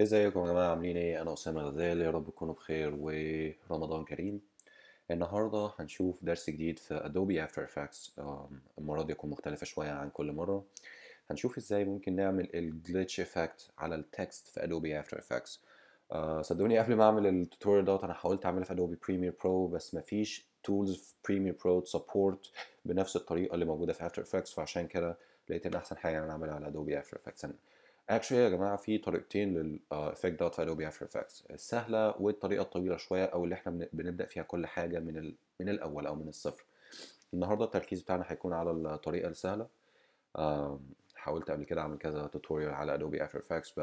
ازيكم يا جماعه عاملين ايه انا اسامه غزال يا رب تكونوا بخير ورمضان كريم النهارده هنشوف درس جديد في ادوبي افتر افكتس المره دي هتكون مختلفه شويه عن كل مره هنشوف ازاي ممكن نعمل الجلتش افكت على التكست في ادوبي افتر افكتس صدقوني قبل ما اعمل التوتوريال دوت انا حاولت اعمله في ادوبي بريمير برو بس مفيش تولز في بريمير برو تسبورت بنفس الطريقه اللي موجوده في افتر افكتس فعشان كده لقيت ان احسن حاجه انا اعملها على ادوبي افتر افكتس اكشلي يا جماعه في طريقتين للايفكت آه، دوت فاليو بي افتر افكتس السهله والطريقه الطويله شويه او اللي احنا بنبدا فيها كل حاجه من ال... من الاول او من الصفر النهارده التركيز بتاعنا هيكون على الطريقه السهله حاولت قبل كده اعمل كذا توتوريال على ادوبي افتر افكتس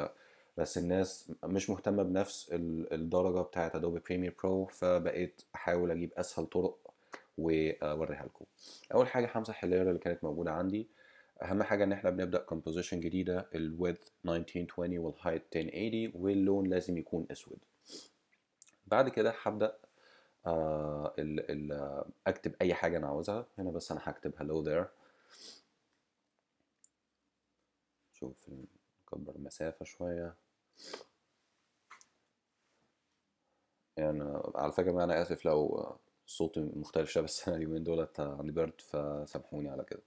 بس الناس مش مهتمه بنفس الدرجه بتاعه ادوبي بريمير برو فبقيت احاول اجيب اسهل طرق واوريها آه، لكم اول حاجه همسح اللير اللي كانت موجوده عندي اهم حاجه ان احنا بنبدا كومبوزيشن جديده الويدث 1920 والهايت 1080 واللون لازم يكون اسود بعد كده هبدا آه اكتب اي حاجه انا عاوزها هنا بس انا هكتب hello there شوف نكبر المسافه شويه يعني على فكره انا اسف لو صوتي مختلف شويه بس انا اليومين دولت عندي برد فسامحوني على كده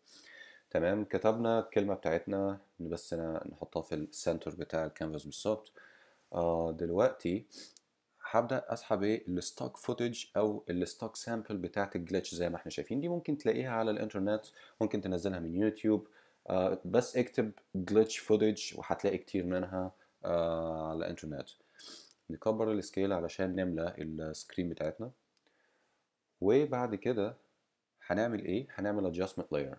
تمام كتبنا الكلمة بتاعتنا بس أنا نحطها في السنتر بتاع الكانفاس بالظبط آه دلوقتي هبدأ أسحب إيه الستوك فوتج أو الستوك سامبل بتاعة الجلتش زي ما إحنا شايفين دي ممكن تلاقيها على الإنترنت ممكن تنزلها من يوتيوب آه بس اكتب جلتش فوتج وهتلاقي كتير منها آه على الإنترنت نكبر السكيل علشان نملى السكرين بتاعتنا وبعد كده هنعمل إيه؟ هنعمل adjustment layer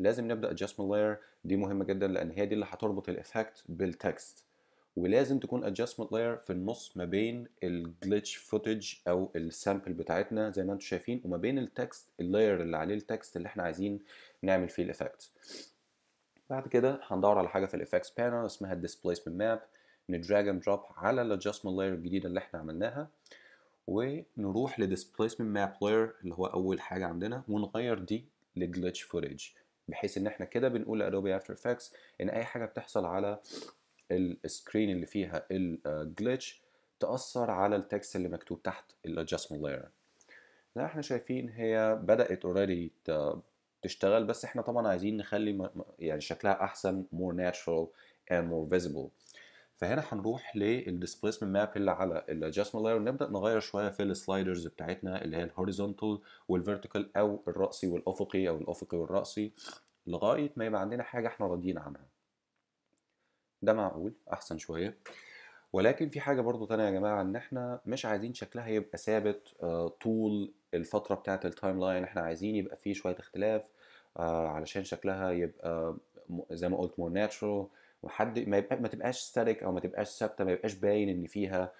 لازم نبدا adjustment layer دي مهمه جدا لان هي دي اللي هتربط الايفكت بالتكست ولازم تكون adjustment layer في النص ما بين الجلتش فوتج او السامبل بتاعتنا زي ما انتم شايفين وما بين التكست اللاير اللي عليه التكست اللي احنا عايزين نعمل فيه الايفكت بعد كده هندور على حاجه في الايفكتس بانل اسمها الديسبيسمنت ماب ندراج اند دروب على الادجستمنت لاير الجديده اللي احنا عملناها ونروح لديسبيسمنت ماب لاير اللي هو اول حاجه عندنا ونغير دي لجلتش فوتج بحيث ان احنا كده بنقول لادوبي افتر افكتس ان اي حاجه بتحصل على السكرين اللي فيها الجلتش آه، تاثر على التكست اللي مكتوب تحت الادجستمنت لاير زي احنا شايفين هي بدات اوريدي تشتغل بس احنا طبعا عايزين نخلي يعني شكلها احسن مور natural اند مور فيزيبل فهنا هنروح للديسبيسمنت ماب اللي على الادجستمنت لاير ونبدا نغير شويه في السلايدرز بتاعتنا اللي هي الهوريزونتال والفيرتيكال او الراسي والافقي او الافقي والراسي لغايه ما يبقى عندنا حاجه احنا راضيين عنها ده معقول احسن شويه ولكن في حاجه برضو تانية يا جماعه ان احنا مش عايزين شكلها يبقى ثابت آه، طول الفتره بتاعه التايم لاين احنا عايزين يبقى فيه شويه اختلاف آه، علشان شكلها يبقى زي ما قلت مور ناتشرال وحد ما, يبقى ما تبقاش ستاتيك او ما تبقاش ثابته ما يبقاش باين ان فيها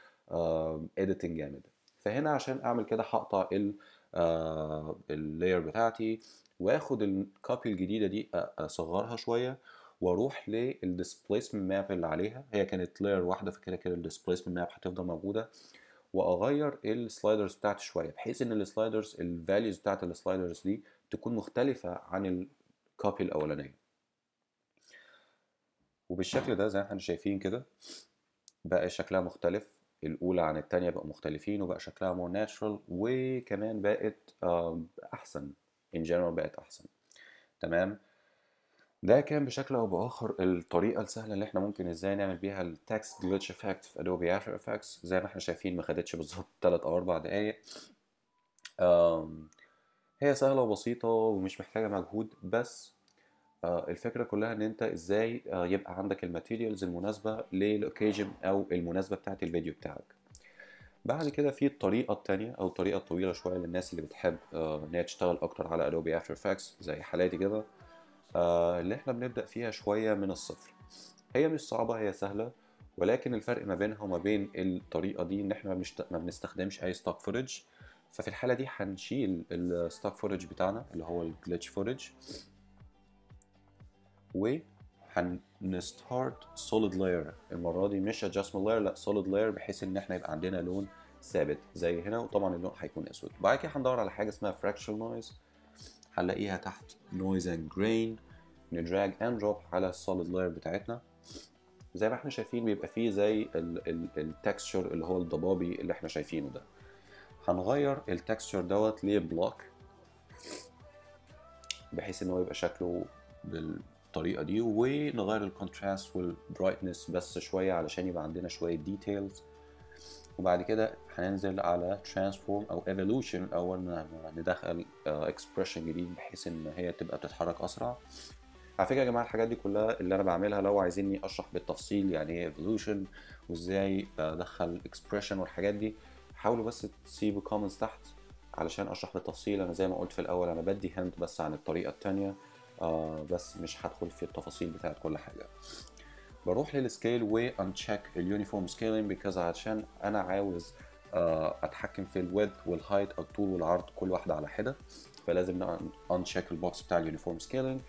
اديتنج جامد فهنا عشان اعمل كده هقطع ال آه، اللاير بتاعتي واخد الكوبي الجديده دي اصغرها شويه واروح للديسبيسمنت ماب اللي عليها هي كانت لاير واحده فكده كده الديسبيسمنت ماب هتفضل موجوده واغير السلايدرز بتاعتي شويه بحيث ان السلايدرز الفاليوز بتاعت السلايدرز دي تكون مختلفه عن الكوبي الاولانيه وبالشكل ده زي ما احنا شايفين كده بقى شكلها مختلف الاولى عن التانية بقوا مختلفين وبقى شكلها مور ناتشرال وكمان بقت احسن ان جنرال بقت احسن تمام ده كان بشكل او باخر الطريقه السهله اللي احنا ممكن ازاي نعمل بيها التكست جلتش افكت في ادوبي افتر افكتس زي ما احنا شايفين ما خدتش بالظبط 3 او 4 دقائق هي سهله وبسيطه ومش محتاجه مجهود بس آه، الفكره كلها ان انت ازاي آه، يبقى عندك الماتيريالز المناسبه للاوكيجن او المناسبه بتاعه الفيديو بتاعك بعد كده في الطريقه التانية او الطريقه الطويله شويه للناس اللي بتحب آه، ان هي تشتغل اكتر على ادوبي افتر افكتس زي حالاتي كده اللي احنا بنبدا فيها شويه من الصفر هي مش صعبه هي سهله ولكن الفرق ما بينها وما بين الطريقه دي ان احنا ما بنستخدمش اي ستوك فورج ففي الحاله دي هنشيل الستوك فورج بتاعنا اللي هو الجلتش فورج و هنستارت سوليد لاير المره دي مش ادجستمنت لاير لا سوليد لاير بحيث ان احنا يبقى عندنا لون ثابت زي هنا وطبعا اللون هيكون اسود بعد كده هندور على حاجه اسمها فراكشن نويز هنلاقيها تحت نويز اند جرين ندراج اند دروب على السوليد لاير بتاعتنا زي ما احنا شايفين بيبقى فيه زي التكستشر اللي هو الضبابي اللي احنا شايفينه ده هنغير التكستشر دوت لبلوك بحيث ان هو يبقى شكله بال... بالطريقه دي ونغير الكونتراست والبرايتنس بس شويه علشان يبقى عندنا شويه ديتيلز وبعد كده هننزل على ترانسفورم او ايفولوشن اول ندخل اكسبريشن آه، جديد بحيث ان هي تبقى بتتحرك اسرع على فكره يا جماعه الحاجات دي كلها اللي انا بعملها لو عايزيني اشرح بالتفصيل يعني ايه ايفولوشن وازاي آه، ادخل اكسبريشن والحاجات دي حاولوا بس تسيبوا كومنتس تحت علشان اشرح بالتفصيل انا زي ما قلت في الاول انا بدي هند بس عن الطريقه الثانيه آه بس مش هدخل في التفاصيل بتاعت كل حاجه بروح للسكيل وانشيك اليونيفورم سكيلينج بيكاز عشان انا عاوز آه اتحكم في الويد والهايت الطول والعرض كل واحده على حده فلازم انشيك البوكس بتاع اليونيفورم سكيلينج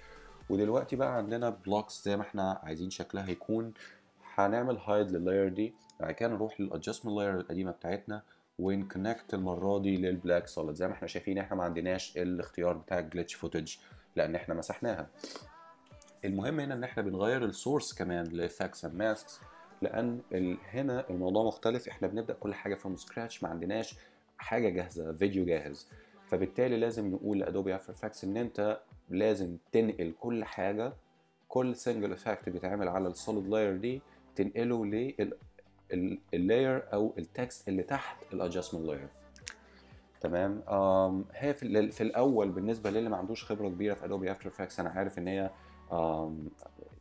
ودلوقتي بقى عندنا بلوكس زي ما احنا عايزين شكلها يكون هنعمل هايد لللاير دي بعد كده نروح للادجستمنت لاير القديمه بتاعتنا ونكونكت المره دي للبلاك سوليد زي ما احنا شايفين احنا ما عندناش الاختيار بتاع الجلتش فوتج لان احنا مسحناها المهم هنا ان احنا بنغير السورس كمان لفاكس اند ماسكس لان هنا الموضوع مختلف احنا بنبدا كل حاجه فروم سكراتش ما عندناش حاجه جاهزه فيديو جاهز فبالتالي لازم نقول لادوبي افتر افكتس ان انت لازم تنقل كل حاجه كل سنجل افكت بيتعمل على السوليد لاير دي تنقله للاير او التكست اللي تحت الادجستمنت لاير تمام هي في, في الاول بالنسبه للي ما عندوش خبره كبيره في ادوبي افتر افكتس انا عارف ان هي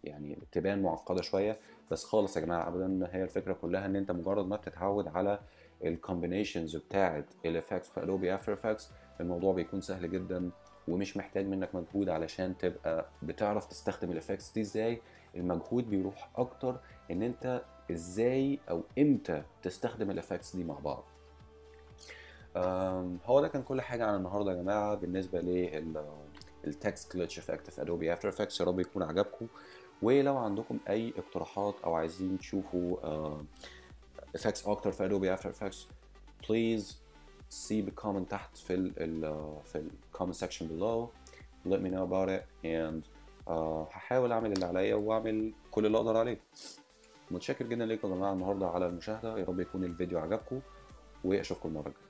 يعني تبان معقده شويه بس خالص يا جماعه ابدا هي الفكره كلها ان انت مجرد ما بتتعود على الكومبينيشنز بتاعه الافكتس في ادوبي افتر افكتس الموضوع بيكون سهل جدا ومش محتاج منك مجهود علشان تبقى بتعرف تستخدم الافكتس دي ازاي المجهود بيروح اكتر ان انت ازاي او امتى تستخدم الافكتس دي مع بعض هو ده كان كل حاجه عن النهارده يا جماعه بالنسبه للتكست كلتش افكت في ادوبي افتر افكتس يا رب يكون عجبكم ولو عندكم اي اقتراحات او عايزين تشوفوا افكتس اكتر في ادوبي افتر افكتس بليز سيب الكومنت تحت في الـ في الكومنت سيكشن بلو let me know about it and uh, هحاول اعمل اللي عليا واعمل كل اللي اقدر عليه متشكر جدا ليكم يا جماعه النهارده على المشاهده يا رب يكون الفيديو عجبكم واشوفكم المره الجايه